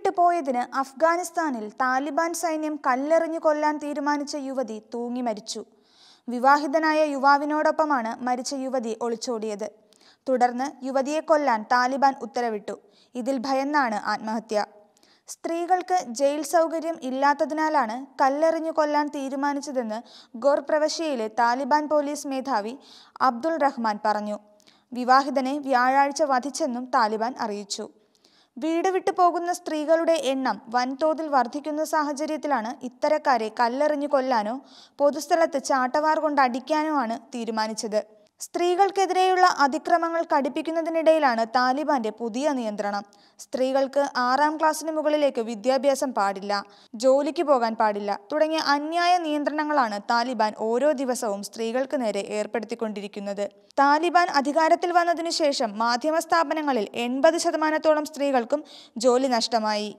വിട്ടു പോയതിന് അഫ്ഗാനിസ്ഥാനിൽ താലിബാൻ സൈന്യം കല്ലെറിഞ്ഞു കൊല്ലാൻ തീരുമാനിച്ച യുവതി തൂങ്ങി മരിച്ചു വിവാഹിതനായ യുവാവിനോടൊപ്പമാണ് മരിച്ച യുവതി ഒളിച്ചോടിയത് തുടർന്ന് യുവതിയെ കൊല്ലാൻ താലിബാൻ ഉത്തരവിട്ടു ഇതിൽ ഭയന്നാണ് ആത്മഹത്യ സ്ത്രീകൾക്ക് ജയിൽ സൗകര്യം ഇല്ലാത്തതിനാലാണ് കല്ലെറിഞ്ഞു കൊല്ലാൻ തീരുമാനിച്ചതെന്ന് ഗോർ പ്രവശ്യയിലെ താലിബാൻ പോലീസ് മേധാവി അബ്ദുൾ റഹ്മാൻ പറഞ്ഞു വിവാഹിതനെ വ്യാഴാഴ്ച വധിച്ചെന്നും താലിബാൻ അറിയിച്ചു വീട് വിട്ടു പോകുന്ന സ്ത്രീകളുടെ എണ്ണം വൻതോതിൽ വർദ്ധിക്കുന്ന സാഹചര്യത്തിലാണ് ഇത്തരക്കാരെ കല്ലെറിഞ്ഞു കൊല്ലാനോ പൊതുസ്ഥലത്ത് ചാട്ടവാർ കൊണ്ട് അടിക്കാനോ ആണ് തീരുമാനിച്ചത് സ്ത്രീകൾക്കെതിരെയുള്ള അതിക്രമങ്ങൾ കടുപ്പിക്കുന്നതിനിടയിലാണ് താലിബാന്റെ പുതിയ നിയന്ത്രണം സ്ത്രീകൾക്ക് ആറാം ക്ലാസ്സിന് മുകളിലേക്ക് വിദ്യാഭ്യാസം പാടില്ല ജോലിക്ക് പോകാൻ പാടില്ല തുടങ്ങിയ അന്യായ നിയന്ത്രണങ്ങളാണ് താലിബാൻ ഓരോ ദിവസവും സ്ത്രീകൾക്ക് നേരെ ഏർപ്പെടുത്തിക്കൊണ്ടിരിക്കുന്നത് താലിബാൻ അധികാരത്തിൽ വന്നതിനു ശേഷം മാധ്യമ സ്ഥാപനങ്ങളിൽ എൺപത് ശതമാനത്തോളം സ്ത്രീകൾക്കും ജോലി നഷ്ടമായി